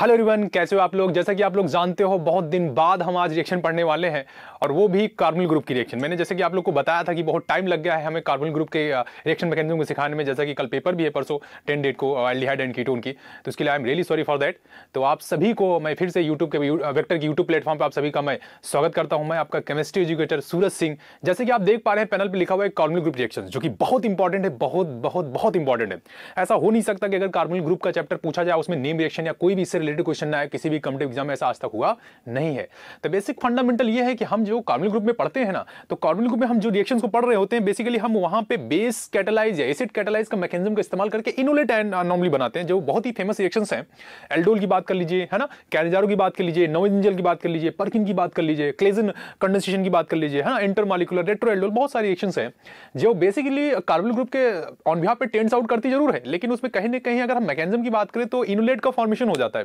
Hello everyone कैसे हो आप लोग जैसा कि आप लोग जानते हो बहुत दिन बाद हम आज रिएक्शन पढ़ने वाले हैं और वो भी कार्बन ग्रुप की रिएक्शन मैंने जैसे कि आप लोग को बताया था कि बहुत टाइम लग गया है हमें कार्बन ग्रुप के रिएक्शन uh, मैकेनिज्म को सिखाने में जैसा कि कल पेपर भी है परसों टेन डेट को एल्डिहाइड एंड कीटोन की तो इसके लिए I am really sorry for that तो आप सभी को मैं फिर से यूट्यूब के वैक्टर की यूट्यूब प्लेटफॉर्म पर आप सभी का मैं स्वागत करता हूँ मैं आपका केमिस्ट्री एजुकेटर सूरज सिंह जैसे कि आप देख पा रहे हैं पैनल पर लिखा हुआ है कार्बन ग्रुप रिएक्शन जो कि बहुत इंपॉर्टेंट है बहुत बहुत बहुत इंपॉर्टेंट है ऐसा हो नहीं सकता कि अगर कार्बन ग्रुप का चैप्टर पूछा जाए उसमें नेम रिएक्शन या कोई भी इससे रिलेटेड क्वेश्चन ना आए किसी भी कम्पिटेटिव एग्जाम में ऐसा आज तक हुआ नहीं है तो बेसिक फंडामेंटल ये है कि हम जो कार्बनिक ग्रुप में पढ़ते हैं ना तो कार्बनिक ग्रुप में हम जो रिएक्शन को पढ़ रहे होते हैं बेसिकली हम वहाँ पे बेस कैटेलाइज या एसिड कैटेलाइज का मैकेजम का इस्तेमाल करके इनोलेट एंड नॉर्मली बनाते हैं जो बहुत ही फेमस रिएक्शन है एल्डोल की बात कर लीजिए है ना कैनजारो की बात कर लीजिए नो इंजल की बात कर लीजिए पर्किन की बात कर लीजिए क्लेजन कंडेंसेशन की बात कर लीजिए है ना इंटरमालिकुलर एल्डोल बहुत सारे रिएक्शन है जो बेसिकली कार्बन ग्रुप के ऑन बिहाफ पे टेंस आउट करती जरूर है लेकिन उसमें कहीं ना कहीं अगर हम मैकेजम की बात करें तो इनोलेट का फॉर्मेशन हो जाता है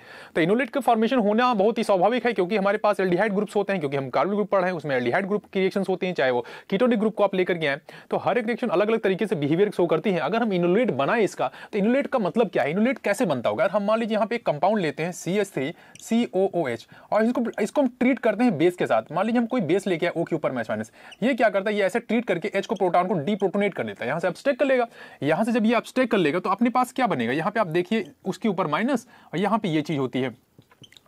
तो इनोलेट का फॉर्मेशन होना बहुत ही स्वाभाविक है क्योंकि हमारे पास एल्डिहाइड ग्रुप्स होते हैं क्योंकि हम कार्बन ग्रुप पढ़ रहे हैं उसमें एल्डिहाइड ग्रुप की रिएक्शन होते हैं चाहे वो कीटोनिक ग्रुप को आप लेकर गए हैं तो हर एक रिएक्शन अलग अलग तरीके से बिहेवियर शो करती है अगर हम इनोलेट बनाए इसका तो इनोलेट का मतलब क्या है इनोलेट कैसे बनता होगा अगर हम मान लीजिए यहाँ पे एक कंपाउंड लेते हैं C S three C O O H और इसको इसको हम ट्रीट करते हैं बेस के साथ मान लीजिए हम कोई बेस लेके आए ओ के ऊपर मैच माइनस ये क्या करता है ये ऐसे ट्रीट करके एच को प्रोटॉन को डी प्रोटोनेट कर देता है यहाँ से अपस्टेक कर लेगा यहाँ से जब ये अपस्टेक कर लेगा तो अपने पास क्या बनेगा यहाँ पे आप देखिए उसके ऊपर माइनस और यहाँ पे ये चीज होती है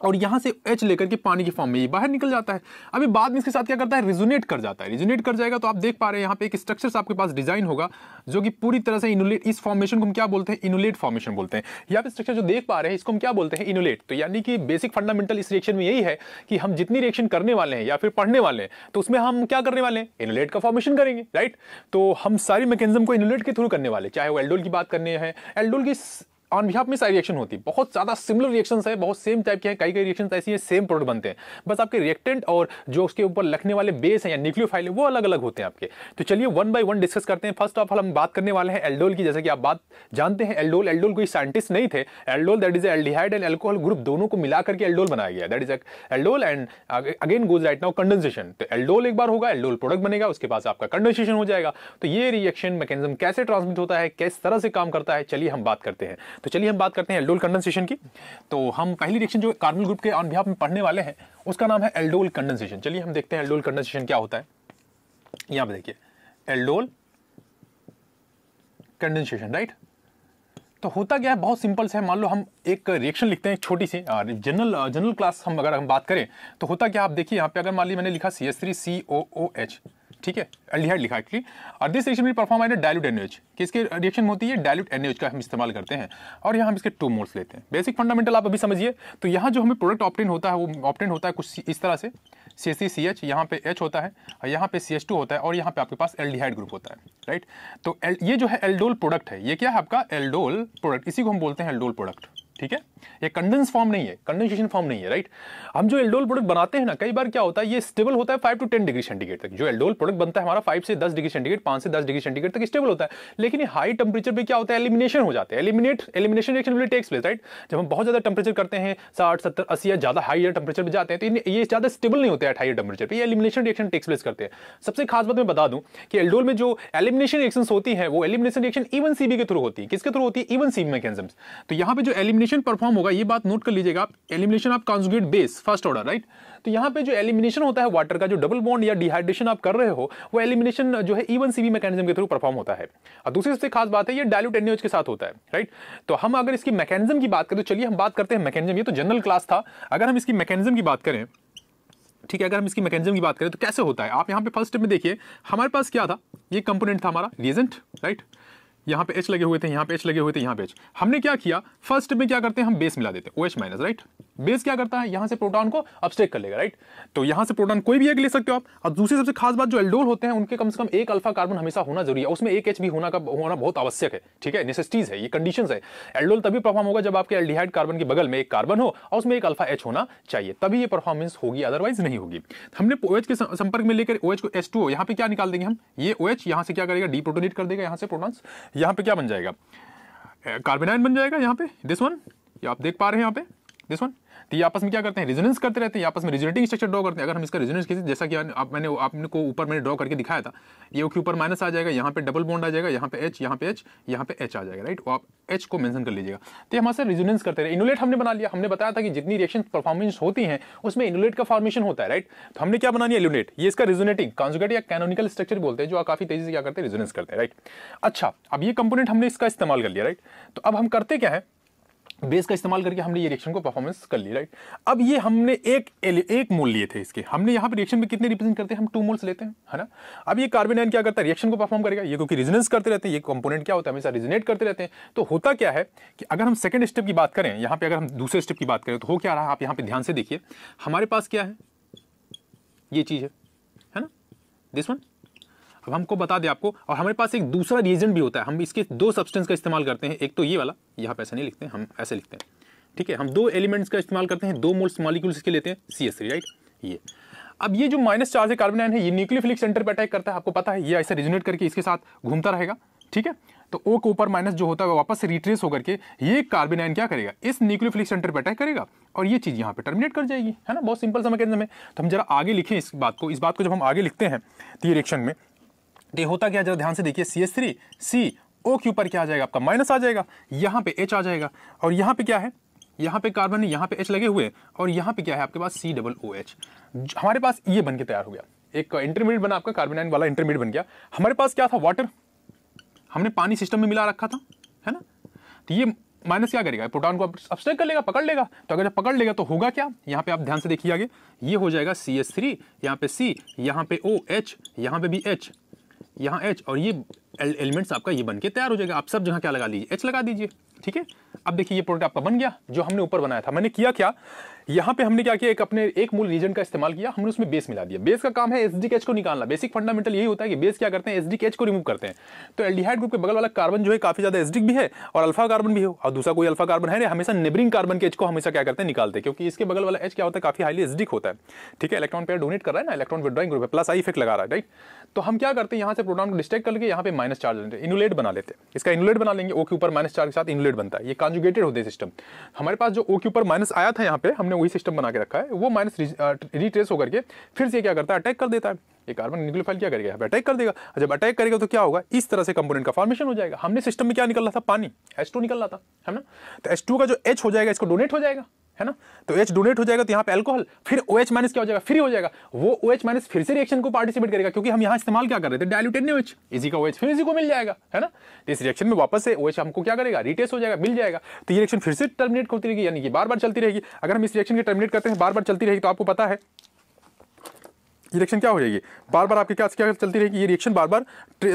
और यहाँ से एच लेकर के पानी के फॉर्म में ये बाहर निकल जाता है अभी बाद में इसके साथ क्या करता है रिजोनेट कर जाता है रिजोनेट कर जाएगा तो आप देख पा रहे हैं यहाँ पे एक स्ट्रक्चर आपके पास डिजाइन होगा जो कि पूरी तरह से इनुलेट इस फॉर्मेशन को हम क्या बोलते हैं इनुलेट फॉर्मेशन बोलते हैं यहाँ पे स्ट्रक्चर जो देख पा रहे हैं इसको हम क्या बोलते हैं इनुलेट तो यानी कि बेसिक फंडामेंटल इस रिएक्शन में यही है कि हम जितनी रिएक्शन करने वाले हैं या फिर पढ़ने वाले हैं तो उसमें हम क्या करने वाले हैं इनुलेट का फॉर्मेशन करेंगे राइट तो हम सारी मैकेनिज्म को इनुलेट के थ्रू करने वाले चाहे वो एल्डोल की बात करनी है एल्डोल की ऑन बिहाफ में सारी रिएक्शन होती है बहुत ज़्यादा सिमिलर रिएक्शन है बहुत सेम टाइप के हैं कई कई रिएक्शन ऐसी हैं सेम प्रोडक्ट बनते हैं बस आपके रिएक्टेंट और जो उसके ऊपर लगने वाले बेस हैं या न्यूक्लियोफाइल है वो अलग अलग होते हैं आपके तो चलिए वन बाई वन डिस्कस करते हैं फर्स्ट ऑफ ऑल हम बात करने वाले हैं एल्डोल की जैसे कि आप बात जानते हैं एल्डोल एल्डोल कोई साइंटिस्ट नहीं थे aldol that is aldehyde and alcohol group दोनों को मिला करके एल्डोल बनाया गया that is aldol and again goes right now condensation तो एल्डोल एक बार होगा एल्डोल प्रोडक्ट बनेगा उसके पास आपका कंडेंसेशन हो जाएगा तो ये रिएक्शन मैकेनिज्म कैसे ट्रांसमिट होता है किस तरह से काम करता है चलिए हम बात करते हैं तो चलिए हम बात करते हैं एल्डोल कंडेंसेशन की तो हम पहली रिएक्शन जो कार्बन ग्रुप के ऑन बिहाफ में पढ़ने वाले हैं उसका नाम है एल्डोल कंडेंसेशन चलिए हम देखते हैं एल्डोल कंडेंसेशन क्या होता है यहां पर देखिए एल्डोल कंडेंसेशन राइट तो होता क्या है बहुत सिंपल से मान लो हम एक रिएक्शन लिखते हैं छोटी सी जनरल जनरल क्लास हम अगर हम बात करें तो होता क्या आप देखिए यहाँ पे अगर मान ली मैंने लिखा C S three C O O H ठीक है एल्डिहाइड लिखा एक्चुअली और this reaction will perform at dilute NH H किसके रिएक्शन होती है डायल्यूट एनएच का हम इस्तेमाल करते हैं और यहाँ हम इसके टू मोड्स लेते हैं बेसिक फंडामेंटल आप अभी समझिए तो यहाँ जो हमें प्रोडक्ट ऑप्टेन होता है वो ऑप्टेन होता है कुछ इस तरह से सी एस सी सी एच यहाँ पे एच होता है और यहाँ पे सी एच टू होता है और यहाँ पे आपके पास एल्डिहाइड ग्रुप होता है राइट तो ये जो है एल्डोल प्रोडक्ट है ये क्या है आपका एल्डोल प्रोडक्ट इसी को हम बोलते हैं एल्डोल प्रोडक्ट ठीक है ये कंडेंस फॉर्म नहीं है कंडेंसेशन फॉर्म नहीं है राइट हम जो एल्डोल प्रोडक्ट बनाते हैं ना कई बार क्या होता है ये स्टेबल होता है five to ten degree centigrade तक जो एल्डोल प्रोडक्ट बनता है हमारा फाइव से दस डिग्री सेंटीग्रेड पांच से दस डिग्री सेंटीग्रेड तक स्टेबल होता है लेकिन ये हाई टेम्परेचर पर क्या होता है एलिमिनेशन हो जाते हैं eliminate elimination reaction takes place right जब हम बहुत ज्यादा टेम्परेचर करते हैं साठ सत्तर अस्सी या ज्यादा हाई टेम्परेचर पर जाते हैं तो ये ज्यादा स्टेबल नहीं होता है हाई टेम्परेचर पर एलिमिनेशन रिएक्शन टेक्स प्लेस करते हैं सबसे खास बात मैं बता दूं कि एल्डोल में जो एलिमिनेशन रिएक्शन होती है वो एलिमिनेशन रिएक्शन इवन सीबी के थ्रू होती है किसके थ्रू होती है इवन सीबी मैकेजम्स तो यहाँ पर जो एलिमिनेशन एलिमिनेशन परफॉर्म होगा ये बात नोट कर लीजिएगा आप एलिमिनेशन आप conjugate base first order right तो यहाँ पे जो एलिमिनेशन होता है वाटर का जो डबल बॉन्ड या डिहाइड्रेशन आप कर रहे हो वो एलिमिनेशन जो है इवन सीवी मैकेनिज्म के थ्रू परफॉर्म होता है और दूसरी सबसे खास बात है ये डायल्यूट एनएच के साथ होता है राइट तो हम अगर इसकी मैकेनिज्म की बात करें तो चलिए हम बात करते हैं मैकेनिज्म ये तो जनरल क्लास था अगर हम इसकी मैकेनिज्म की बात करें ठीक है अगर हम इसकी मैकेनिज्म की बात करें तो कैसे होता है आप यहाँ पे फर्स्ट स्टेप में देखिए हमारे पास क्या था ये कंपोनेंट था हमारा रिजेंट राइट right? यहाँ पे एच लगे हुए थे यहाँ पे एच लगे हुए थे यहाँ पे एच हमने क्या किया फर्स्ट में क्या करते हैं हम बेस मिला देते हैं ओ माइनस राइट बेस क्या करता है यहाँ से प्रोटॉन को अपस्टेक कर लेगा राइट तो यहाँ से प्रोटॉन कोई भी एक ले सकते हो आप और दूसरी सबसे खास बात जो एल्डोल होते हैं उनके कम से कम एक अल्फा कार्बन हमेशा होना जरूरी है उसमें एक एच भी होना का होना बहुत आवश्यक है ठीक है नेसेसिटीज है ये कंडीशन है एल्डोल तभी परफॉर्म होगा जब आपके एल्डीहाइड कार्बन के बगल में एक कार्बन हो और उसमें एक अल्फा एच होना चाहिए तभी ये परफॉर्मेंस होगी अदरवाइज नहीं होगी हमने ओ के संपर्क में लेकर ओ को एच टू पे क्या निकाल देंगे हम ये ओ एच यहाँ से क्या करेगा डी प्रोटोनेट कर देगा यहाँ से प्रोटॉन्स यहाँ पे क्या बन जाएगा कार्बेनाइन बन जाएगा यहाँ पे दिस वन ये आप देख पा रहे हैं यहाँ पे दिस वन तो ये आपस में क्या करते हैं रिजोनेंस करते रहते हैं आपस में रिजोनेटिंग स्ट्रक्चर ड्रॉ करते हैं अगर हम इसका रिजोनेंस खींचे जैसा कि आप मैंने आपने को ऊपर मैंने ड्रॉ करके दिखाया था ये ओके ऊपर माइनस आ जाएगा यहाँ पे डबल बॉन्ड आ जाएगा यहाँ पे एच यहाँ पे एच यहाँ पे एच आ जाएगा राइट आप एच को मैंशन कर लीजिएगा तो हमारे से रिजोनेंस करते रहे इनोलेट हमने बना लिया हमने बताया था कि जितनी रिएक्शन परफॉर्मेंस होती है उसमें इनोलेट का फॉर्मेशन होता है राइट तो हमने क्या बना लिया इनोलेट ये इसका रिजोनेटिंग कॉन्जुगेट या कैनोनिकल स्ट्रक्चर बोलते हैं जो काफी तेजी से क्या करते हैं रिजोनेंस करते हैं राइट अच्छा अब ये कंपोनेंट हमने इसका इस्तेमाल कर लिया राइट तो अब हम करते क्या है बेस का इस्तेमाल करके हमने ये रिएक्शन को परफॉर्मेंस कर ली राइट अब ये हमने एक एक मोल लिए थे इसके हमने यहाँ पर रिएक्शन में कितने रिप्रेजेंट करते हैं हम टू मोल्स लेते हैं है ना अब ये कार्बन आयन क्या करता है रिएक्शन को परफॉर्म करेगा ये क्योंकि रिजनेंस करते रहते हैं ये कंपोनेंट क्या होता है हमेशा रिजनेट करते रहते हैं तो होता क्या है कि अगर हम सेकंड स्टेप की बात करें यहाँ पर अगर हम दूसरे स्टेप की बात करें तो हो क्या रहा है आप यहाँ पर ध्यान से देखिए हमारे पास क्या है ये चीज़ है है ना दिस वन अब हमको बता दें आपको और हमारे पास एक दूसरा रिएजेंट भी होता है हम इसके दो सब्सटेंस का इस्तेमाल करते हैं एक तो ये वाला यहाँ पर ऐसा नहीं लिखते हैं हम ऐसे लिखते हैं ठीक है हम दो एलिमेंट्स का इस्तेमाल करते हैं दो मोल्स मॉलिक्यूल्स के लेते हैं सी एस राइट ये अब ये जो माइनस चार्ज है कार्बन आयन है ये न्यूक्लियोफिलिक सेंटर पर अटैक करता है आपको पता है ये ऐसे रिजोनेट करके इसके साथ घूमता रहेगा ठीक है तो ओ के ऊपर माइनस जो होता है वापस से रिट्रेस होकर के ये कार्बन आयन क्या करेगा इस न्यूक्लियोफिलिक सेंटर पर अटैक करेगा और ये चीज़ यहाँ पर टर्मिनेट कर जाएगी है ना बहुत सिंपल के अंदर में तो हम जरा आगे लिखें इस बात को इस बात को जब हम आगे लिखते हैं तो ये रिएक्शन में ये होता क्या जरा ध्यान से देखिए सी एस थ्री सी ओ के ऊपर क्या आ जाएगा आपका माइनस आ जाएगा यहाँ पे एच आ जाएगा और यहाँ पे क्या है यहाँ पे कार्बन है यहाँ पे एच लगे हुए और यहाँ पे क्या है आपके पास सी डबल ओ एच हमारे पास ये बन के तैयार हो गया एक इंटरमीडिएट बना आपका कार्बोनाइन वाला इंटरमीडिएट बन गया हमारे पास क्या था वाटर हमने पानी सिस्टम में मिला रखा था है ना तो ये माइनस क्या करेगा प्रोटॉन को अब्सट्रैक्ट कर लेगा पकड़ लेगा तो अगर जब पकड़ लेगा तो होगा क्या यहाँ पे आप ध्यान से देखिए आगे ये हो जाएगा सी एस थ्री यहाँ पे सी यहाँ पे ओ एच यहाँ पे भी एच यहाँ एच और ये एलिमेंट्स आपका ये बन के तैयार हो जाएगा आप सब जगह क्या लगा लीजिए एच लगा दीजिए ठीक है अब देखिए ये प्रोडक्ट आपका बन गया जो हमने ऊपर बनाया था मैंने किया क्या यहाँ पे हमने क्या किया एक अपने एक मूल रीजन का इस्तेमाल किया हमने उसमें बेस मिला दिया बेस का काम है एस डी को निकालना बेसिक फंडामेंटल यही होता है कि बेस क्या करते हैं एस डी को रिमूव करते हैं तो एल्डिहाइड ग्रुप के बगल वाला कार्बन जो है काफी ज्यादा एसडिक भी है और अल्फा कार्बन भी हो और दूसरा कोई अल्फा कार्बन है नहीं हमेशा नेबरिंग कार्बन के एच को हमेशा क्या करते हैं निकालते हैं क्योंकि इसके बगल वाला एच क्या होता है काफी हाईली एसडिक होता है ठीक है इलेक्ट्रॉन पेयर डोनेट कर रहा है ना इलेक्ट्रॉन विद्रॉइंग ग्रुप है प्लस आई इफेक्ट लगा रहा है राइट तो हम क्या करते हैं यहाँ से प्रोटॉन को डिस्ट्रैक्ट करके यहाँ पे माइनस चार्ज लेते हैं इनुलेट बना लेते हैं इसका इनुलेट बना लेंगे ओ के ऊपर माइनस चार्ज के साथ इनुलेट बनता है ये कॉन्जुगेटेड होते सिस्टम हमारे पास जो ओ के ऊपर माइनस आया था यहाँ पे हमने वही सिस्टम बना के रखा है वो माइनस रिट्रेस होकर के फिर से क्या करता है अटैक कर देता है ये कार्बन न्यूक्लियोफाइल क्या करेगा अटैक कर देगा जब अटैक करेगा तो क्या होगा इस तरह से कंपोनेंट का फॉर्मेशन हो जाएगा हमने सिस्टम में क्या निकल रहा था पानी एच निकल रहा था है ना तो एच का जो एच हो जाएगा इसको डोनेट हो जाएगा है ना तो एच डोनेट हो जाएगा तो यहाँ पे अल्कोहल फिर ओ एच माइनस क्या हो जाएगा फ्री हो जाएगा वो ओ एच माइनस फिर से रिएक्शन को पार्टिसिपेट करेगा क्योंकि हम यहाँ इस्तेमाल क्या कर रहे थे डायलूटेड एच इसी का ओ एच फिर इसी को मिल जाएगा है ना तो इस रिएक्शन में वापस से ओ एच हमको क्या करेगा रिटेस हो जाएगा मिल जाएगा तो ये रिएक्शन फिर से टर्मिनेट होती रहेगी यानी कि बार बार चलती रहेगी अगर हम इस रिएक्शन की टर्मिनेट करते हैं बार बार चलती रहेगी तो आपको पता है रिएक्शन क्या हो जाएगी बार बार आपके क्या क्या चलती रहेगी ये रिएक्शन बार बार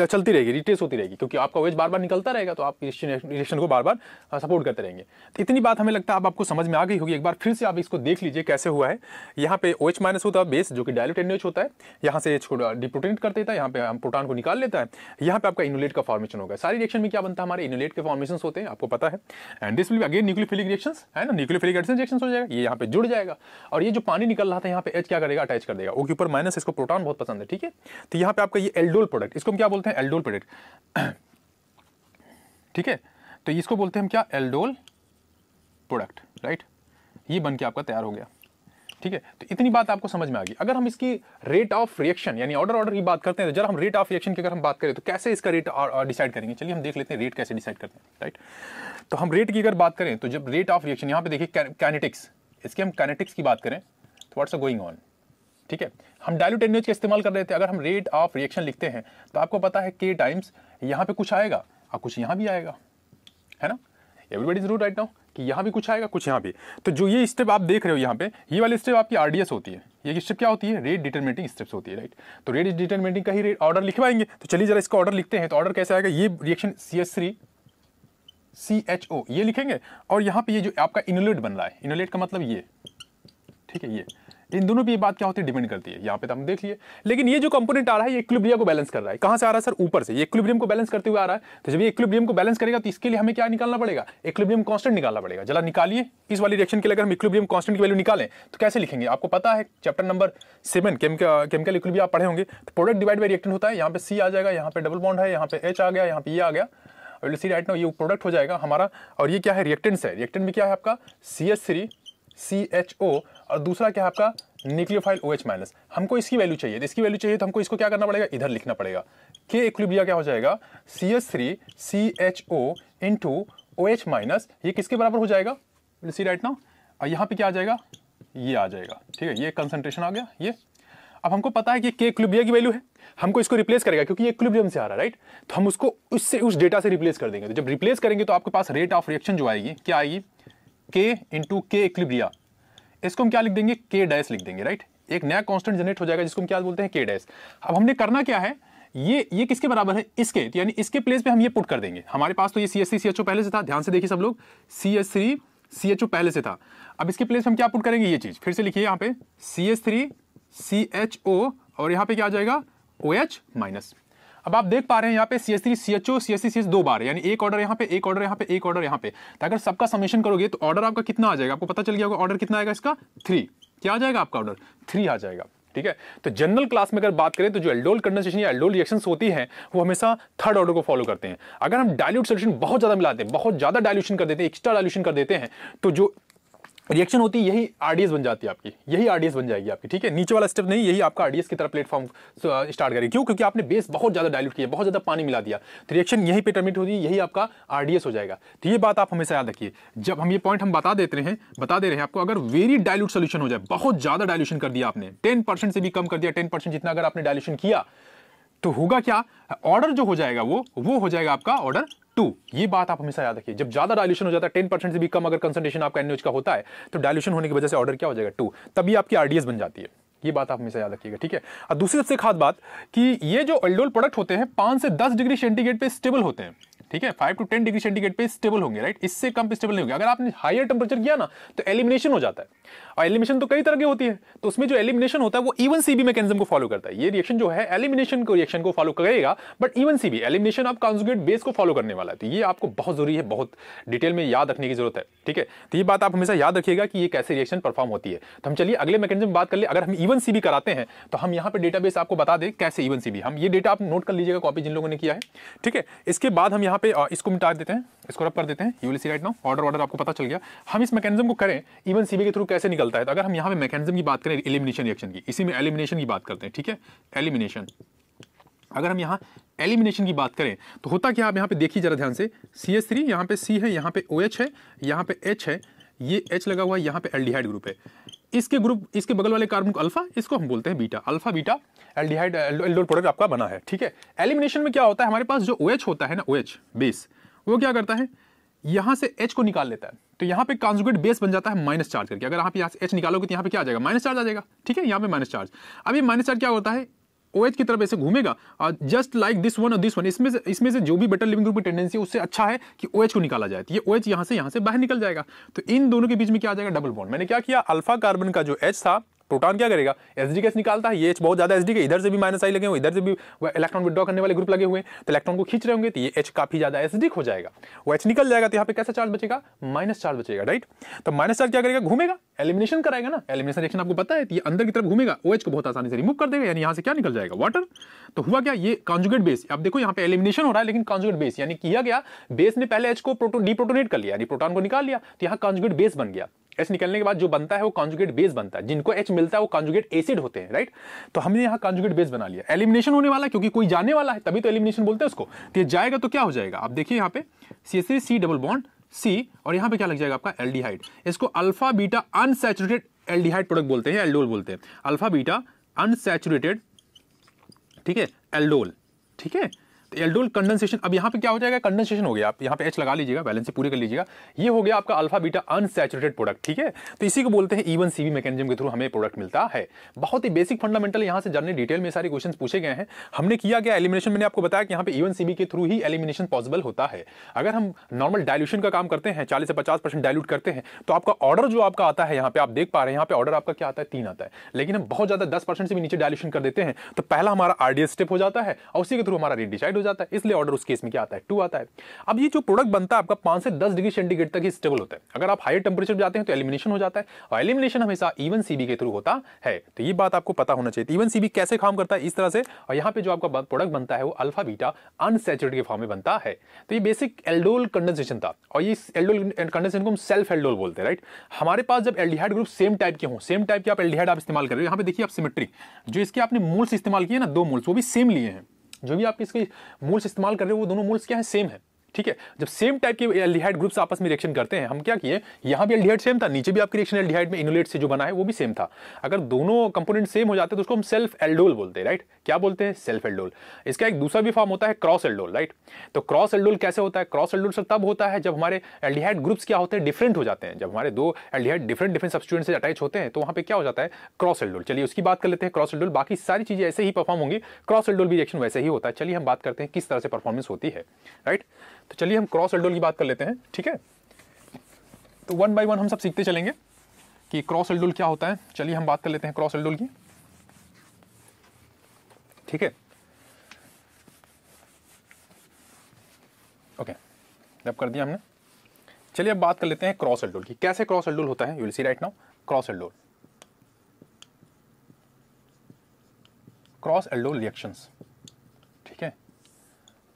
चलती रहेगी रिट्रेस होती रहेगी क्योंकि आपका वेज बार बार निकलता रहेगा तो आप रिएक्शन को बार बार सपोर्ट करते रहेंगे तो इतनी बात हमें लगता है अब आपको समझ में आ गई होगी एक बार फिर से आप इसको देख लीजिए कैसे हुआ है यहाँ पे ओ एच माइनस होता है बेस जो कि डायलूट एन होता है यहाँ से डिप्रोटेट कर देता है यहाँ पे हम प्रोटान को निकाल लेता है यहाँ पे आपका इनोलेट का फॉर्मेशन होगा सारी रिएक्शन में क्या बनता है हमारे इनोलेट के फॉर्मेशन होते हैं आपको पता है and this will again nucleophilic reaction है ना न्यूक्लियोफिलिक रिएक्शन हो जाएगा ये यहाँ पे जुड़ जाएगा और ये जो पानी निकल रहा था यहाँ पे एच क्या करेगा अटैच कर देगा ओके ऊपर माइनस माइनस इसको प्रोटॉन बहुत पसंद है ठीक है तो यहाँ पे आपका ये एल्डोल प्रोडक्ट इसको हम क्या बोलते हैं एल्डोल प्रोडक्ट ठीक है तो इसको बोलते हैं हम क्या एल्डोल प्रोडक्ट राइट ये बन के आपका तैयार हो गया ठीक है तो इतनी बात आपको समझ में आ गई अगर हम इसकी रेट ऑफ रिएक्शन यानी ऑर्डर ऑर्डर की बात करते हैं तो जरा हम रेट ऑफ रिएक्शन की अगर हम बात करें तो कैसे इसका रेट डिसाइड करेंगे चलिए हम देख लेते हैं रेट कैसे डिसाइड करते हैं राइट तो हम रेट की अगर बात करें तो जब रेट ऑफ रिएक्शन यहाँ पे देखिए कैनेटिक्स इसके हम कैनेटिक्स की बात करें तो व्हाट्स गोइंग ऑन ठीक है हम डायल्यूट एनएच का इस्तेमाल कर रहे थे अगर हम रेट ऑफ रिएक्शन लिखते हैं तो आपको पता है के टाइम्स यहाँ पे कुछ आएगा और कुछ यहाँ भी आएगा है ना एवरीबडी जरूर राइट नाउ कि यहाँ भी कुछ आएगा कुछ यहाँ भी तो जो ये स्टेप आप देख रहे हो यहाँ पे ये वाली स्टेप आपकी आर होती है ये स्टेप क्या होती है रेट डिटर्मेटिंग स्टेप्स होती है राइट तो रेट डिटर्मेटिंग का ही रेट ऑर्डर लिखवाएंगे तो चलिए जरा इसका ऑर्डर लिखते हैं तो ऑर्डर कैसे आएगा ये reaction C S three C H O ये लिखेंगे और यहाँ पे ये जो आपका इनोलेट बन रहा है इनोलेट का मतलब ये ठीक है ये इन दोनों पर बात क्या होती है डिपेंड करती है यहाँ पे तो हम देख लिए लेकिन ये जो कंपोनेंट आ रहा है ये इक्विब्रिया को बैलेंस कर रहा है कहाँ से आ रहा है सर ऊपर से ये इक्विब्रियम को बैलेंस करते हुए आ रहा है तो जब ये इक्विब्रियम को बैलेंस करेगा तो इसके लिए हमें क्या निकालना पड़ेगा इक्विब्रियम कॉन्स्टेंट निकालना पड़ेगा जरा निकालिए इस वाली रिएक्शन के लिए अगर हम इक्विब्रियम कॉन्स्टेंट की वैल्यू निकालें तो कैसे लिखेंगे आपको पता है chapter number seven chemical equilibria आप पढ़े होंगे तो प्रोडक्ट डिवाइड बाई रिएक्टेंट होता है यहाँ पे सी आ जाएगा यहाँ पे डबल बॉन्ड है यहाँ पे एच आ गया यहाँ पे ये आ गया और सी राइट ना ये प्रोडक्ट हो जाएगा हमारा और ये क्या है रिएक्टेंट्स है रिएक्टेंट में क्या है आपका C H three C H O और दूसरा क्या है आपका न्यूक्लियोफाइल ओ एच माइनस हमको इसकी वैल्यू चाहिए इसकी वैल्यू चाहिए तो हमको इसको क्या करना पड़ेगा इधर लिखना पड़ेगा के इक्विलिब्रिया क्या हो जाएगा C H three C H O into O H minus ये किसके बराबर हो जाएगा सी राइट ना और यहाँ पे क्या आ जाएगा ये आ जाएगा ठीक है ये कंसनट्रेशन आ गया ये अब हमको पता है कि के इक्विलिब्रिया की वैल्यू है हमको इसको रिप्लेस करेगा क्योंकि ये इक्विलिब्रियम से आ रहा है राइट तो हम उसको उससे उस डेटा से रिप्लेस कर देंगे तो जब रिप्लेस करेंगे तो आपके पास रेट ऑफ रिएक्शन जो आएगी क्या आएगी के इंटू के इक्विलिब्रिया इसको हम क्या लिख देंगे के डैश लिख देंगे राइट एक नया कॉन्स्टेंट जनरेट हो जाएगा जिसको हम क्या बोलते हैं के डैस अब हमने करना क्या है ये ये किसके बराबर है इसके तो यानी इसके प्लेस पे हम ये पुट कर देंगे हमारे पास तो ये सी एस सी एच ओ पहले से था ध्यान से देखिए सब लोग C S three C H O पहले से था अब इसके प्लेस पे हम क्या पुट करेंगे ये चीज़ फिर से लिखिए यहाँ पे C S three C H O और यहाँ पे क्या आ जाएगा ओ एच माइनस अब आप देख पा रहे हैं यहाँ पे C S three C H O C S C C S दो बार यानी एक ऑर्डर यहाँ पे एक ऑर्डर यहाँ पे एक ऑर्डर यहाँ पे तो अगर सबका समेशन करोगे तो ऑर्डर आपका कितना आ जाएगा आपको पता चल गया ऑर्डर कितना आएगा इसका थ्री क्या आ जाएगा आपका ऑर्डर थ्री आ जाएगा ठीक है तो जनरल क्लास में अगर बात करें तो जो एल्डोल कंडेंसेशन या एल्डोल रिएक्शंस होती है वो हमेशा थर्ड ऑर्डर को फॉलो करते हैं अगर हम डायल्यूट सोल्यूशन बहुत ज़्यादा मिलाते हैं बहुत ज़्यादा डायल्यूशन कर देते हैं एक्स्ट्रा डायल्यूशन कर देते हैं तो जो रिएक्शन होती है यही आरडीएस बन जाती है आपकी यही आरडीएस बन जाएगी आपकी ठीक है नीचे वाला स्टेप नहीं यही आपका आरडीएस की तरह प्लेटफॉर्म स्टार्ट uh, करेगी क्यों क्योंकि आपने बेस बहुत ज़्यादा डायल्यूट किया बहुत ज़्यादा पानी मिला दिया तो रिएक्शन यही पे टर्मिट होती है यही आपका आरडीएस हो जाएगा तो ये बात आप हमेशा याद रखिए जब हम ये पॉइंट हम बता देते हैं बता दे रहे हैं आपको अगर वेरी डायल्यूट सोल्यूशन हो जाए बहुत ज़्यादा डायल्यूशन कर दिया आपने टेन से भी कम कर दिया टेन जितना अगर आपने डायल्यूशन किया तो होगा क्या ऑर्डर जो हो जाएगा वो वो हो जाएगा आपका ऑर्डर टू ये बात आप हमेशा याद रखिए जब ज्यादा डायल्यूशन हो जाता है टेन परसेंट से भी कम अगर कंसेंट्रेशन आपका एनएच का होता है तो डायल्यूशन होने की वजह से ऑर्डर क्या हो जाएगा टू तभी आपकी आरडीएस बन जाती है ये बात आप हमेशा याद रखिएगा ठीक है और दूसरी सबसे खास बात कि ये जो अल्डोल प्रोडक्ट होते हैं पांच से दस डिग्री सेंटीग्रेड पे स्टेबल होते हैं ठीक है five to ten degree centigrade पे स्टेबल होंगे राइट इससे कम स्टेबल नहीं होंगे अगर आपने हायर टेम्परेचर किया ना तो एलिमिनेशन हो जाता है और एलिमिनेशन तो कई तरह की होती है तो उसमें जो एलिमिनेशन होता है वो इवन सी बी को फॉलो करता है ये रिएक्शन जो है एलिमिनेशन को रिएक्शन को फॉलो करेगा but E one C B elimination आप कॉन्जुगेट बेस को फॉलो करने वाला है तो ये आपको बहुत जरूरी है बहुत डिटेल में याद रखने की जरूरत है ठीक है तो ये बात आप हमेशा याद रखिएगा कि ये कैसे रिएक्शन परफॉर्म होती है तो हम चलिए अगले मैकेजम बात कर ले अगर हम इवन सी कराते हैं तो हम यहाँ पर डेटाबेस आपको बता दें कैसे इवन सी हम ये डेटा आप नोट कर लीजिएगा कॉपी जिन लोगों ने किया है ठीक है इसके बाद हम यहाँ यहाँ पे इसको मिटा देते हैं इसको रब कर देते हैं you will see right now order order आपको पता चल गया हम इस मैकेनिज्म को करें इवन सीबी के थ्रू कैसे निकलता है तो अगर हम यहाँ पे मैकेनिज्म की बात करें एलिमिनेशन रिएक्शन की इसी में एलिमिनेशन की बात करते हैं ठीक है एलिमिनेशन अगर हम यहाँ एलिमिनेशन की बात करें तो होता क्या आप यहाँ पे देखिए जरा ध्यान से सी एस थ्री यहाँ पे सी है यहाँ पे ओ OH एच है यहाँ पे एच है ये एच लगा हुआ है यहाँ पे एल्डिहाइड ग्रुप है इसके ग्रुप इसके बगल वाले कार्बन को अल्फा इसको हम बोलते हैं beta alpha beta aldehyde aldol product आपका बना है ठीक है एलिमिनेशन में क्या होता है हमारे पास जो ओ OH होता है ना ओ OH, बेस वो क्या करता है यहां से एच को निकाल लेता है तो यहाँ पे कॉन्जुगेट बेस बन जाता है माइनस चार्ज करके अगर आप यहाँ से एच निकालोगे तो यहाँ पे क्या आ जाएगा माइनस चार्ज आ जाएगा ठीक है यहाँ पे माइनस चार्ज अब ये माइनस चार्ज क्या होता है ओएच की तरफ ऐसे घूमेगा जस्ट लाइक दिस वन और दिस वन इसमें से इसमें से जो भी बेटर लिविंग ग्रुप की टेंडेंसी उससे अच्छा है कि ओएच को निकाला जाए तो ये ओएच यहाँ से यहाँ से बाहर निकल जाएगा तो इन दोनों के बीच में क्या आ जाएगा डबल बॉन्ड मैंने क्या किया अल्फा कार्बन का जो एच था प्रोटॉन क्या करेगा एस डी निकालता है ये एच बहुत ज़्यादा एस डी के इधर से भी माइनस आई लगे हुए इधर से भी इलेक्ट्रॉन विद्रॉ करने वाले ग्रुप लगे हुए तो इलेक्ट्रॉन को खींच रहे होंगे तो ये एच काफ़ी ज़्यादा एसिडिक हो जाएगा वो एच निकल जाएगा तो यहाँ पे कैसा चार्ज बचेगा माइनस चार्ज बचेगा राइट तो माइनस चार्ज क्या करेगा घूमेगा एलिमिनेशन कराएगा ना एलिमिनेशन रिएक्शन आपको पता है तो ये अंदर की तरफ घूमेगा ओ को बहुत आसानी से रिमूव कर देगा यानी यहाँ से क्या निकल जाएगा वाटर तो हुआ क्या ये कॉन्जुगेट बेस अब देखो यहाँ पे एलिमिनेशन हो रहा है लेकिन कॉन्जुगेट बेस यानी किया गया बेस ने पहले एच को प्रोटो डिप्रोटोनेट कर लिया यानी प्रोटॉन को निकाल लिया तो यहाँ कॉन्जुगेट बेस बन गया एच निकलने के बाद जो बनता है वो कॉन्जुगेट बेस बनता है जिनको एच मिलता है वो कॉन्जुगेट एसिड होते हैं राइट तो हमने यहाँ कॉन्जुगेट बेस बना लिया एलिमिनेशन होने वाला क्योंकि कोई जाने वाला है तभी तो एलिमिनेशन बोलते हैं उसको तो ये जाएगा तो क्या हो जाएगा आप देखिए यहाँ पे C S C double bond C और यहाँ पे क्या लग जाएगा आपका एल्डिहाइड इसको alpha beta unsaturated aldehyde product बोलते हैं एल्डोल बोलते हैं अल्फा बीटा अनसेचुरेटेड ठीक है एल्डोल ठीक है एल्डोल कंडेंसेशन अब यहाँ पे क्या हो जाएगा कंडेंसेशन हो गया आप यहाँ पे एच लगा लीजिएगा बैलेंस पूरी कर लीजिएगा ये हो गया आपका अल्फा बीटा अनसेचुरेटेड प्रोडक्ट ठीक है तो इसी को बोलते हैं ईवन सीवी मैकेनिज्म के थ्रू हमें प्रोडक्ट मिलता है बहुत ही बेसिक फंडामेंटल यहाँ से जानने डिटेल में सारे क्वेश्चन पूछे गए हैं हमने किया गया एलिमिनेशन मैंने आपको बताया कि यहाँ पे ईवन e सीवी के थ्रू ही एलिमिनेशन पॉसिबल होता है अगर हम नॉर्मल डायल्यूशन का काम करते हैं चालीस से पचास परसेंट डायल्यूट करते हैं तो आपका ऑर्डर जो आपका आता है यहाँ पे आप देख पा रहे हैं यहाँ पे ऑर्डर आपका क्या आता है तीन आता है लेकिन हम बहुत ज्यादा दस से भी नीचे डायल्यूशन कर देते हैं तो पहला हमारा आरडीएस स्टेप हो जाता है और उसी के थ्रू हमारा रेट डिसाइड हो जाता है इसलिए ऑर्डर उस केस में क्या आता है टू आता है अब ये जो प्रोडक्ट बनता है आपका पांच से दस डिग्री सेंटीग्रेड तक ही स्टेबल होता है अगर आप हाई टेम्परेचर जाते हैं तो एलिमिनेशन हो जाता है और एलिमिनेशन हमेशा इवन सीबी के थ्रू होता है तो ये बात आपको पता होना चाहिए इवन सीबी कैसे काम करता है इस तरह से और यहाँ पे जो आपका प्रोडक्ट बनता है वो अल्फा बीटा अनसेचुरेट के फॉर्म में बनता है तो ये बेसिक एल्डोल कंडेंसेशन था और ये एल्डोल कंडेंसेशन को हम सेल्फ एल्डोल बोलते हैं राइट हमारे पास जब एल्डिहाइड ग्रुप सेम टाइप के हों सेम टाइप के आप एल्डिहाइड आप इस्तेमाल कर रहे हो यहाँ पे देखिए आप सिमेट्रिक जो इसके आपने मूल्स इस्तेमाल किए ना दो मूल्स वो भी सेम लिए हैं जो भी आप इसके मूल्स इस्तेमाल कर रहे हो वो दोनों मूल्स क्या है सेम है ठीक है जब सेम टाइप के एल्डिहाइड ग्रुप्स आपस में रिएक्शन करते हैं हम क्या किए यहाँ भी एल्डिहाइड सेम था नीचे भी आपकी रिएक्शन एल्डिहाइड में इनोलेट से जो बना है वो भी सेम था अगर दोनों कंपोनेंट सेम हो जाते तो उसको हम सेल्फ एल्डोल बोलते हैं राइट क्या बोलते हैं सेल्फ एल्डोल इसका एक दूसरा भी फॉर्म होता है क्रॉस एल्डोल राइट तो क्रॉस एल्डोल कैसे होता है क्रॉस एल्डोल तब होता है जब हमारे एल्डिहाइड ग्रुप्स क्या होते हैं डिफरेंट हो जाते हैं जब हमारे दो एल्डिहाइड डिफरेंट डिफरेंट सब्सटूडेंट से अटैच होते हैं तो वहां पर क्या हो जाता है क्रॉस एल्डोल चलिए उसकी बात कर लेते हैं क्रॉस एल्डोल बाकी सारी चीज़ें ऐसे ही परफॉर्म होंगी क्रॉस एल्डोल भी रिएक्शन वैसे ही होता है चलिए हम बात करते हैं किस तरह से परफॉर्मेंस होती है राइट तो चलिए हम क्रॉस एल्डोल की बात कर लेते हैं ठीक है तो वन बाय वन हम सब सीखते चलेंगे कि क्रॉस एल्डोल क्या होता है चलिए हम बात कर लेते हैं क्रॉस एल्डोल की ठीक है ओके जब कर दिया हमने चलिए अब बात कर लेते हैं क्रॉस एल्डोल की कैसे क्रॉस एल्डोल होता है you will see right now cross aldol cross aldol reactions ठीक है